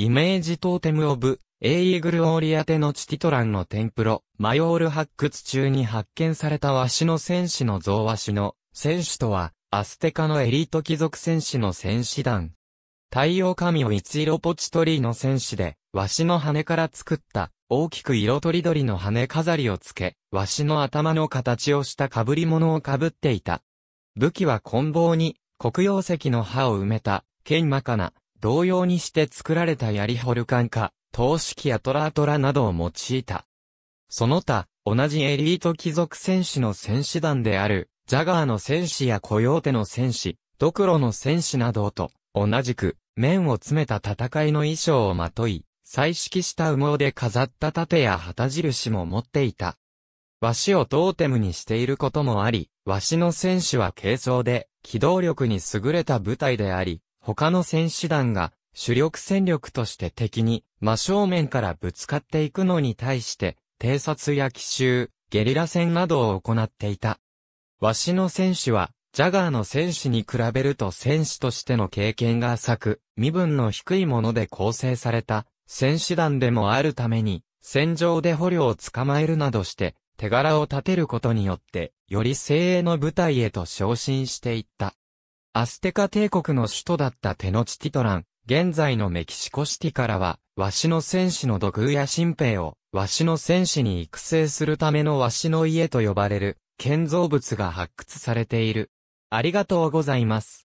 イメージトーテムオブ、エイーグルオーリアテのチティトランの天プロ、マヨール発掘中に発見されたワシの戦士の像ワシの戦士とは、アステカのエリート貴族戦士の戦士団。太陽神を一色ポチトリーの戦士で、ワシの羽から作った大きく色とりどりの羽飾りをつけ、ワシの頭の形をした被り物を被っていた。武器は棍棒に黒曜石の刃を埋めた、剣マカナ、同様にして作られた槍ホルカンか、投式やトラートラなどを用いた。その他、同じエリート貴族戦士の戦士団である、ジャガーの戦士やコヨーテの戦士、ドクロの戦士などと、同じく、面を詰めた戦いの衣装をまとい、彩色した羽毛で飾った盾や旗印も持っていた。和紙をトーテムにしていることもあり、和紙の戦士は軽装で、機動力に優れた部隊であり、他の選手団が主力戦力として敵に真正面からぶつかっていくのに対して、偵察や奇襲、ゲリラ戦などを行っていた。鷲の選手は、ジャガーの選手に比べると選手としての経験が浅く、身分の低いもので構成された、選手団でもあるために、戦場で捕虜を捕まえるなどして、手柄を立てることによって、より精鋭の部隊へと昇進していった。アステカ帝国の首都だったテノチティトラン、現在のメキシコシティからは、シの戦士の土偶や新兵を、シの戦士に育成するためのシの家と呼ばれる、建造物が発掘されている。ありがとうございます。